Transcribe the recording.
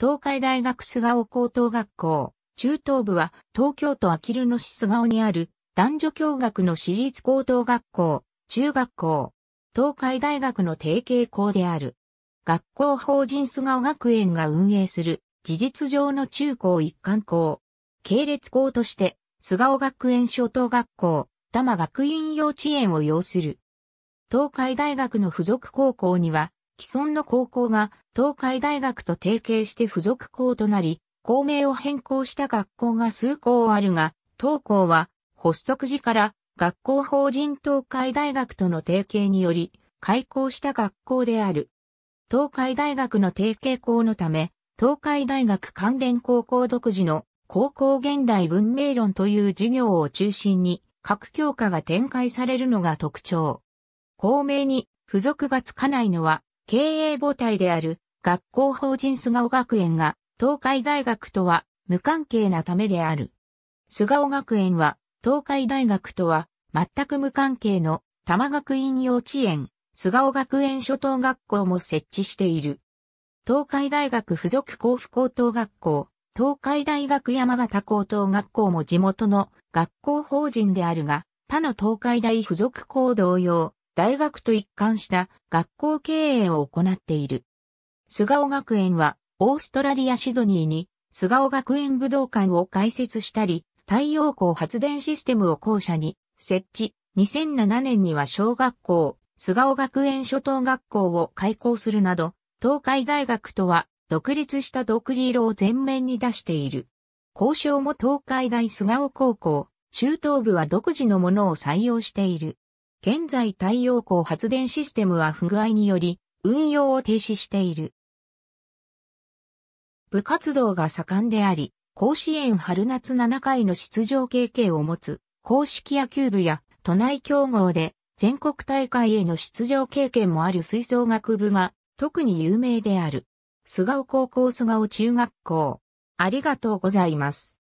東海大学菅生高等学校、中等部は東京都あきる野市菅生にある男女共学の私立高等学校、中学校、東海大学の提携校である。学校法人菅生学園が運営する事実上の中高一貫校。系列校として菅生学園初等学校、多摩学院幼稚園を要する。東海大学の付属高校には既存の高校が東海大学と提携して付属校となり、校名を変更した学校が数校あるが、当校は発足時から学校法人東海大学との提携により開校した学校である。東海大学の提携校のため、東海大学関連高校独自の高校現代文明論という授業を中心に各教科が展開されるのが特徴。校名に付属がつかないのは経営母体である学校法人菅尾学園が東海大学とは無関係なためである。菅尾学園は東海大学とは全く無関係の多摩学院幼稚園、菅尾学園初等学校も設置している。東海大学附属甲府高等学校、東海大学山形高等学校も地元の学校法人であるが、他の東海大附属校同様、大学と一貫した学校経営を行っている。菅尾学園は、オーストラリア・シドニーに、菅尾学園武道館を開設したり、太陽光発電システムを校舎に設置。2007年には小学校、菅尾学園初等学校を開校するなど、東海大学とは独立した独自色を前面に出している。交渉も東海大菅生高校、中等部は独自のものを採用している。現在太陽光発電システムは不具合により運用を停止している。部活動が盛んであり、甲子園春夏7回の出場経験を持つ公式野球部や都内競合で全国大会への出場経験もある吹奏楽部が特に有名である。菅生高校菅生中学校。ありがとうございます。